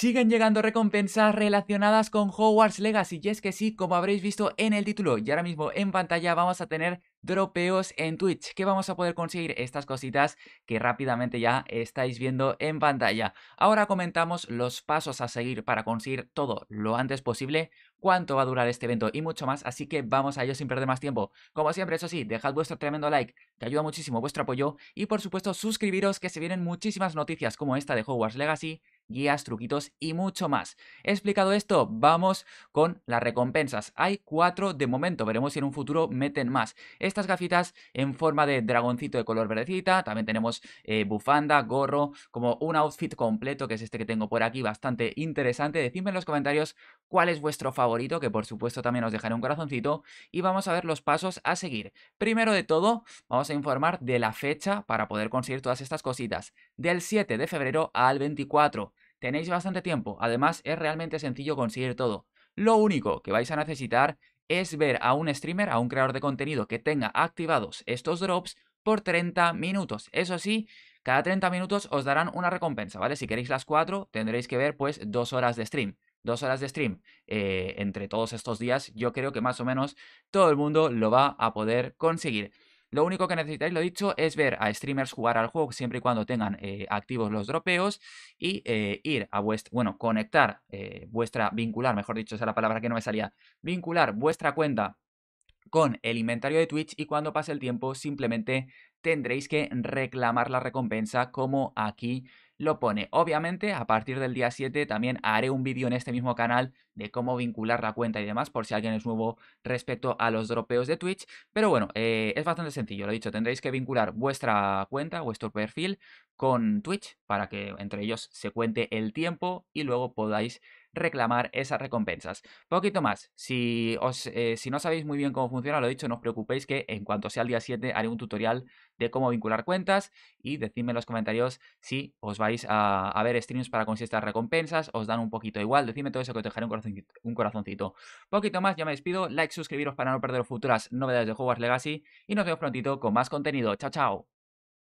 Siguen llegando recompensas relacionadas con Hogwarts Legacy y es que sí, como habréis visto en el título y ahora mismo en pantalla vamos a tener dropeos en Twitch que vamos a poder conseguir estas cositas que rápidamente ya estáis viendo en pantalla. Ahora comentamos los pasos a seguir para conseguir todo lo antes posible, cuánto va a durar este evento y mucho más, así que vamos a ello sin perder más tiempo. Como siempre, eso sí, dejad vuestro tremendo like, que ayuda muchísimo vuestro apoyo y por supuesto suscribiros que se vienen muchísimas noticias como esta de Hogwarts Legacy guías, truquitos y mucho más. He explicado esto, vamos con las recompensas. Hay cuatro de momento, veremos si en un futuro meten más. Estas gafitas en forma de dragoncito de color verdecita, también tenemos eh, bufanda, gorro, como un outfit completo, que es este que tengo por aquí, bastante interesante. Decidme en los comentarios cuál es vuestro favorito, que por supuesto también os dejaré un corazoncito. Y vamos a ver los pasos a seguir. Primero de todo, vamos a informar de la fecha para poder conseguir todas estas cositas. Del 7 de febrero al 24 Tenéis bastante tiempo, además es realmente sencillo conseguir todo. Lo único que vais a necesitar es ver a un streamer, a un creador de contenido que tenga activados estos drops por 30 minutos. Eso sí, cada 30 minutos os darán una recompensa, ¿vale? Si queréis las 4, tendréis que ver pues 2 horas de stream. Dos horas de stream eh, entre todos estos días, yo creo que más o menos todo el mundo lo va a poder conseguir. Lo único que necesitáis, lo dicho, es ver a streamers jugar al juego siempre y cuando tengan eh, activos los dropeos y eh, ir a vuestra, bueno, conectar eh, vuestra, vincular, mejor dicho, esa es la palabra que no me salía, vincular vuestra cuenta con el inventario de Twitch y cuando pase el tiempo simplemente tendréis que reclamar la recompensa como aquí lo pone. Obviamente, a partir del día 7 también haré un vídeo en este mismo canal de cómo vincular la cuenta y demás, por si alguien es nuevo respecto a los dropeos de Twitch. Pero bueno, eh, es bastante sencillo, lo he dicho, tendréis que vincular vuestra cuenta, vuestro perfil con Twitch, para que entre ellos se cuente el tiempo y luego podáis reclamar esas recompensas. Poquito más, si, os, eh, si no sabéis muy bien cómo funciona, lo he dicho, no os preocupéis que en cuanto sea el día 7 haré un tutorial de cómo vincular cuentas y decidme en los comentarios si os vais a, ver streams para conseguir estas recompensas, os dan un poquito igual, decidme todo eso que os dejaré un corazoncito. Un Poquito más, ya me despido, like, suscribiros para no perder futuras novedades de Hogwarts Legacy y nos vemos prontito con más contenido. Chao, chao.